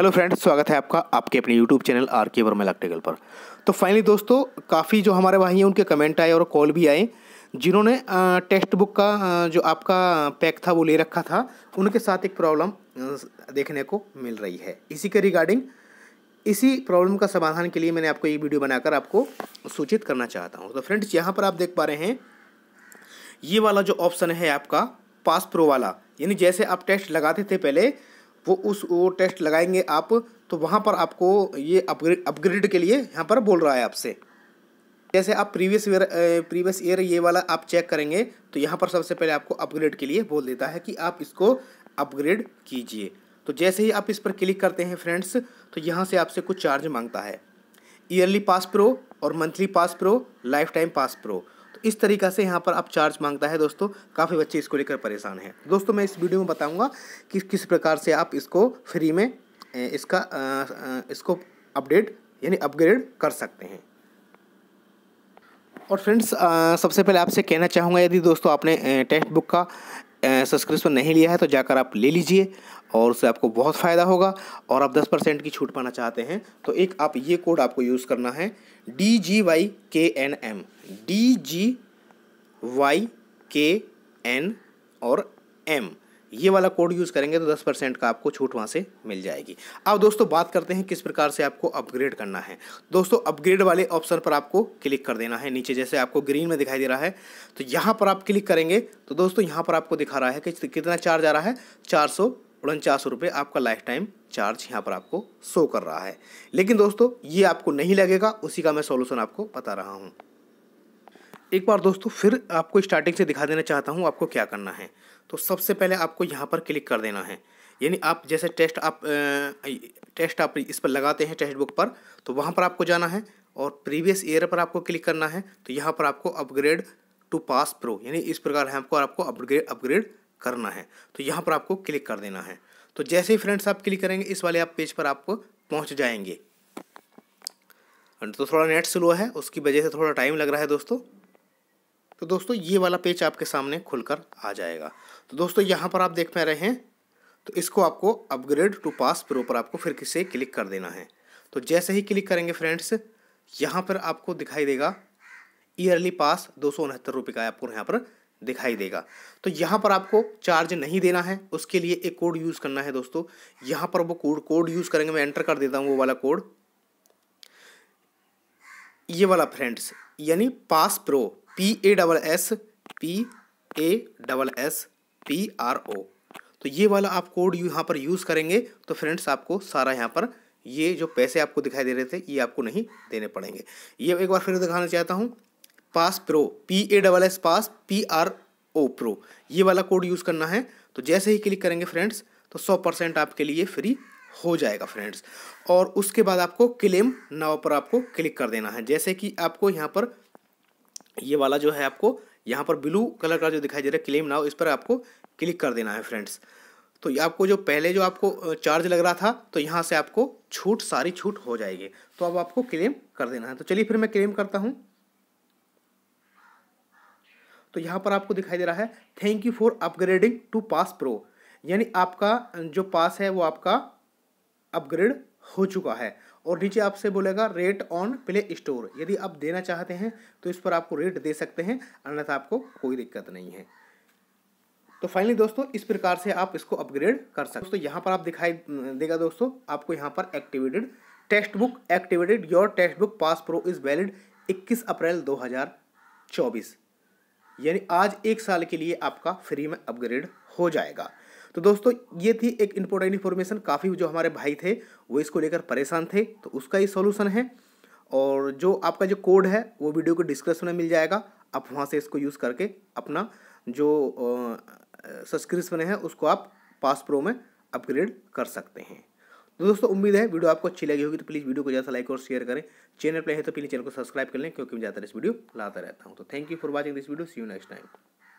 hello friends स्वागत है आपका आपके अपने यूट्यूब चैनल आर के वर्मा इलेक्ट्रिकल पर तो फाइनली दोस्तों काफ़ी जो हमारे भाई हैं उनके कमेंट आए और कॉल भी आए जिन्होंने टेक्स्ट बुक का जो आपका पैक था वो ले रखा था उनके साथ एक प्रॉब्लम देखने को मिल रही है इसी के रिगार्डिंग इसी प्रॉब्लम का समाधान के लिए मैंने आपको ये वीडियो बनाकर आपको सूचित करना चाहता हूँ तो फ्रेंड्स यहाँ पर आप देख पा रहे हैं ये वाला जो ऑप्शन है आपका पास प्रो वाला यानी जैसे आप टेस्ट लगाते थे पहले वो उस वो टेस्ट लगाएंगे आप तो वहाँ पर आपको ये अपग्रेड अपग्रेड के लिए यहाँ पर बोल रहा है आपसे जैसे आप प्रीवियस ईयर प्रीवियस ईयर ये वाला आप चेक करेंगे तो यहाँ पर सबसे पहले आपको अपग्रेड के लिए बोल देता है कि आप इसको अपग्रेड कीजिए तो जैसे ही आप इस पर क्लिक करते हैं फ्रेंड्स तो यहाँ से आपसे कुछ चार्ज मांगता है ईयरली पास प्रो और monthly pass pro life time pass pro इस तरीका से यहाँ पर आप चार्ज मांगता है दोस्तों काफ़ी बच्चे इसको लेकर परेशान हैं दोस्तों मैं इस वीडियो में बताऊँगा कि किस प्रकार से आप इसको फ्री में इसका इसको अपडेट यानी अपग्रेड कर सकते हैं और फ्रेंड्स सबसे पहले आपसे कहना चाहूँगा यदि दोस्तों आपने टेक्स्ट बुक का सब्सक्रिप्शन नहीं लिया है तो जाकर आप ले लीजिए और उससे आपको बहुत फ़ायदा होगा और आप 10 परसेंट की छूट पाना चाहते हैं तो एक आप ये कोड आपको यूज़ करना है D G Y K N M D G Y K N और एम ये वाला कोड यूज़ करेंगे तो दस परसेंट का आपको छूट वहाँ से मिल जाएगी अब दोस्तों बात करते हैं किस प्रकार से आपको अपग्रेड करना है दोस्तों अपग्रेड वाले ऑप्शन पर आपको क्लिक कर देना है नीचे जैसे आपको ग्रीन में दिखाई दे रहा है तो यहाँ पर आप क्लिक करेंगे तो दोस्तों यहाँ पर आपको दिखा रहा है कि कितना चार्ज आ रहा है चार सौ उनचास रुपये आपका लाइफ टाइम चार्ज यहाँ पर आपको शो कर रहा है लेकिन दोस्तों ये आपको नहीं लगेगा उसी का मैं सोल्यूशन आपको बता रहा हूँ एक बार दोस्तों फिर आपको स्टार्टिंग से दिखा देना चाहता हूँ आपको क्या करना है तो सबसे पहले आपको यहाँ पर क्लिक कर देना है यानी आप जैसे टेस्ट आप टेस्ट आप इस पर लगाते हैं टेक्स्ट बुक पर तो वहाँ पर आपको जाना है और प्रीवियस ईयर पर आपको क्लिक करना है तो यहाँ पर आपको अपग्रेड टू पास प्रो यानी इस प्रकार है आपको आपको अपग्रेड अपग्रेड करना है तो यहाँ पर आपको क्लिक कर देना है तो जैसे ही फ्रेंड्स आप क्लिक करेंगे इस वाले आप पेज पर आपको पहुँच जाएंगे तो थोड़ा नेट स्लो है उसकी वजह से थोड़ा टाइम लग रहा है दोस्तों तो दोस्तों ये वाला पेज आपके सामने खुलकर आ जाएगा तो दोस्तों यहाँ पर आप देख पा रहे हैं तो इसको आपको अपग्रेड टू पास प्रो पर आपको फिर किसे क्लिक कर देना है तो जैसे ही क्लिक करेंगे फ्रेंड्स यहाँ पर आपको दिखाई देगा ईयरली पास दो सौ उनहत्तर रुपये का आपको यहाँ पर दिखाई देगा तो यहाँ पर आपको चार्ज नहीं देना है उसके लिए एक कोड यूज़ करना है दोस्तों यहाँ पर वो कोड कोड यूज़ करेंगे मैं एंटर कर देता हूँ वो वाला कोड ये वाला फ्रेंड्स यानी pass pro P A double S P A double S P R O तो ये वाला आप कोड यहाँ पर यूज़ करेंगे तो फ्रेंड्स आपको सारा यहाँ पर ये जो पैसे आपको दिखाई दे रहे थे ये आपको नहीं देने पड़ेंगे ये एक बार फिर दिखाना चाहता हूँ pass pro P A double S pass P R O pro ये वाला कोड यूज़ करना है तो जैसे ही क्लिक करेंगे फ्रेंड्स तो सौ परसेंट आपके लिए फ्री हो जाएगा फ्रेंड्स और उसके बाद आपको क्लेम नाव पर आपको क्लिक कर देना है जैसे कि आपको यहाँ पर ये वाला जो है आपको यहाँ पर ब्लू कलर का जो दिखाई दे रहा है क्लेम नाउ इस पर आपको क्लिक कर देना है फ्रेंड्स तो आपको जो पहले जो आपको चार्ज लग रहा था तो यहाँ से आपको छूट सारी छूट हो जाएगी तो अब आपको क्लेम कर देना है तो चलिए फिर मैं क्लेम करता हूँ तो यहाँ पर आपको दिखाई दे रहा है thank you for upgrading to pass pro यानी आपका जो पास है वो आपका अपग्रेड हो चुका है और नीचे आपसे बोलेगा रेट ऑन प्ले स्टोर यदि आप देना चाहते हैं तो इस पर आपको रेट दे सकते हैं अन्यथा आपको कोई दिक्कत नहीं है तो फाइनली दोस्तों इस प्रकार से आप इसको अपग्रेड कर सकते दोस्तों यहाँ पर आप दिखाई देगा दोस्तों आपको यहाँ पर activated text book activated your text book pass pro is valid 21 April 2024 यानी आज एक साल के लिए आपका फ्री में अपग्रेड हो जाएगा तो दोस्तों ये थी एक इंपॉर्टेंट इन्फॉर्मेशन काफ़ी जो हमारे भाई थे वो इसको लेकर परेशान थे तो उसका ही सोल्यूशन है और जो आपका जो कोड है वो वीडियो को डिस्क्रिप्शन में मिल जाएगा आप वहाँ से इसको यूज़ करके अपना जो सब्सक्रिप्शन है उसको आप पास प्रो में अपग्रेड कर सकते हैं तो दोस्तों उम्मीद है वीडियो आपको अच्छी लगी होगी तो प्लीज़ वीडियो को ज़्यादा लाइक और शेयर करें चैनल पर है तो प्लीज़ चैनल को सब्सक्राइब कर लें क्योंकि मैं ज़्यादातर इस वीडियो लाता रहता हूँ तो thank you for watching this video see you next time